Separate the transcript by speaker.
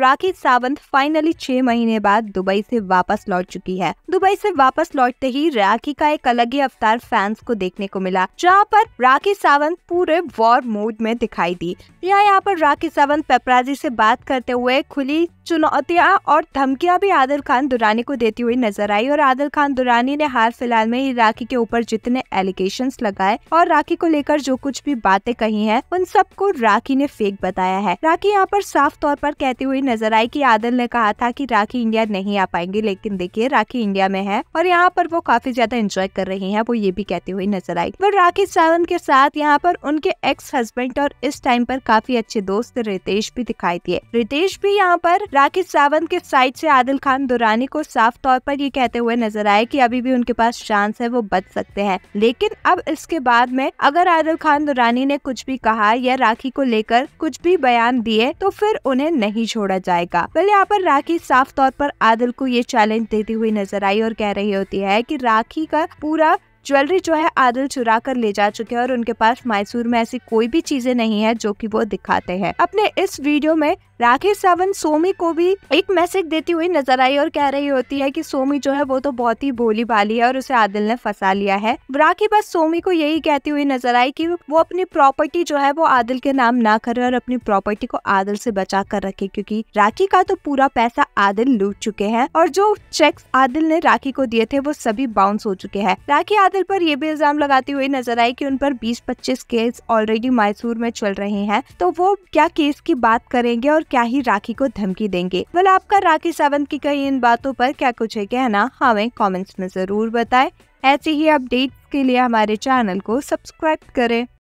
Speaker 1: राखी Sawant finally छह महीने बाद दुबई से वापस लौट चुकी है दुबई से वापस लौटते ही राखी का एक अलग ही अवतार फैंस को देखने को मिला जहां पर राखी सावंत पूरे वॉर मोड में दिखाई दी यहाँ यहाँ पर राखी सावंत पेपराजी से बात करते हुए खुली चुनौतियां और धमकियां भी आदिल खान दुरानी को देती हुई नजर आई और आदिल खान दुरानी ने हाल फिलहाल में ही राखी के ऊपर जितने एलिगेशन लगाए और राखी को लेकर जो कुछ भी बातें कही है उन सबको राखी ने फेक बताया है राखी यहाँ पर साफ तौर पर कहती हुई नजर आई कि आदिल ने कहा था कि राखी इंडिया नहीं आ पाएंगे लेकिन देखिए राखी इंडिया में है और यहाँ पर वो काफी ज्यादा इंजॉय कर रही है वो ये भी कहती हुई नजर आई पर राखी सावंत के साथ यहाँ पर उनके एक्स हस्बैंड और इस टाइम पर काफी अच्छे दोस्त रितेश भी दिखाई दिए रितेश भी यहाँ पर राखी सावंत के साइड से आदिल खान दुरानी को साफ तौर पर ये कहते हुए नजर आए कि अभी भी उनके पास चांस है वो बच सकते हैं लेकिन अब इसके बाद में अगर आदिल खान दुरानी ने कुछ भी कहा या राखी को लेकर कुछ भी बयान दिए तो फिर उन्हें नहीं छोड़ा छोड़ा जाएगा पहले यहाँ पर राखी साफ तौर पर आदिल को ये चैलेंज देती हुई नजर आई और कह रही होती है की राखी का पूरा ज्वेलरी जो है आदिल चुरा कर ले जा चुके हैं और उनके पास मैसूर में ऐसी कोई भी चीजें नहीं है जो कि वो दिखाते हैं अपने इस वीडियो में राखी सावंत सोमी को भी एक मैसेज देती हुई नजर आई और कह रही होती है कि सोमी जो है वो तो बहुत ही भोली भाली है और उसे आदिल ने फंसा लिया है राखी बस सोमी को यही कहती हुई नजर आई कि वो अपनी प्रॉपर्टी जो है वो आदिल के नाम ना करे और अपनी प्रॉपर्टी को आदिल से बचा कर रखे क्योंकि राखी का तो पूरा पैसा आदिल लूट चुके हैं और जो चेक आदिल ने राखी को दिए थे वो सभी बाउंस हो चुके हैं राखी बादल पर यह भी इल्जाम लगाती हुई नजर आई कि उन पर 20-25 केस ऑलरेडी मैसूर में चल रहे हैं तो वो क्या केस की बात करेंगे और क्या ही राखी को धमकी देंगे बोले आपका राखी सावंत की कही इन बातों पर क्या कुछ है कहना हमें हाँ, कमेंट्स में जरूर बताएं ऐसी ही अपडेट के लिए हमारे चैनल को सब्सक्राइब करें